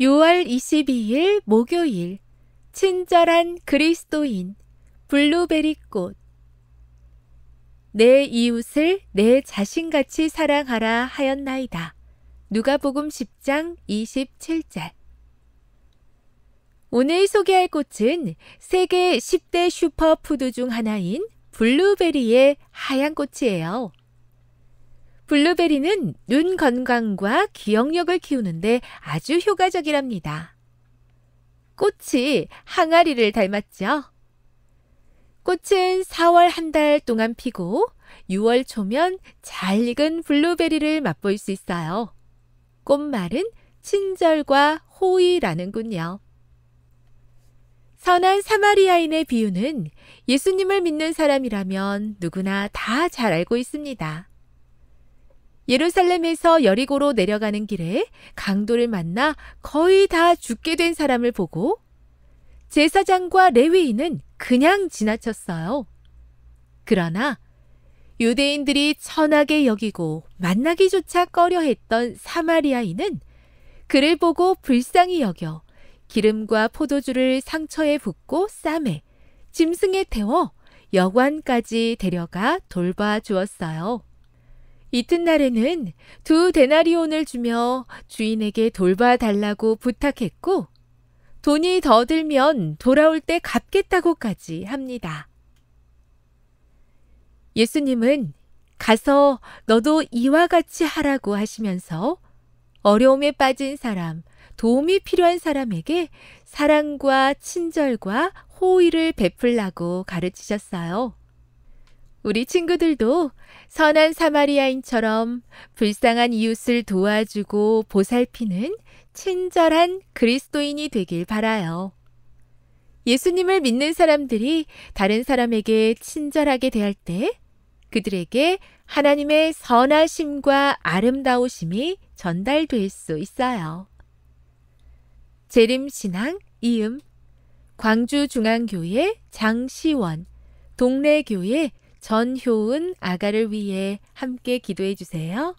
6월 22일 목요일 친절한 그리스도인 블루베리꽃 내 이웃을 내 자신같이 사랑하라 하였나이다. 누가복음 10장 27절 오늘 소개할 꽃은 세계 10대 슈퍼푸드 중 하나인 블루베리의 하얀 꽃이에요. 블루베리는 눈 건강과 기억력을 키우는데 아주 효과적이랍니다. 꽃이 항아리를 닮았죠. 꽃은 4월 한 달 동안 피고 6월 초면 잘 익은 블루베리를 맛볼 수 있어요. 꽃말은 친절과 호의라는군요. 선한 사마리아인의 비유는 예수님을 믿는 사람이라면 누구나 다 잘 알고 있습니다. 예루살렘에서 여리고로 내려가는 길에 강도를 만나 거의 다 죽게 된 사람을 보고 제사장과 레위인은 그냥 지나쳤어요. 그러나 유대인들이 천하게 여기고 만나기조차 꺼려 했던 사마리아인은 그를 보고 불쌍히 여겨 기름과 포도주를 상처에 붓고 쌈에 짐승에 태워 여관까지 데려가 돌봐 주었어요. 이튿날에는 두 데나리온을 주며 주인에게 돌봐달라고 부탁했고 돈이 더 들면 돌아올 때 갚겠다고까지 합니다. 예수님은 가서 너도 이와 같이 하라고 하시면서 어려움에 빠진 사람, 도움이 필요한 사람에게 사랑과 친절과 호의를 베풀라고 가르치셨어요. 우리 친구들도 선한 사마리아인처럼 불쌍한 이웃을 도와주고 보살피는 친절한 그리스도인이 되길 바라요. 예수님을 믿는 사람들이 다른 사람에게 친절하게 대할 때 그들에게 하나님의 선하심과 아름다우심이 전달될 수 있어요. 재림신앙 이음 광주중앙교회 장시원 동래교회 전효은 아가를 위해 함께 기도해 주세요.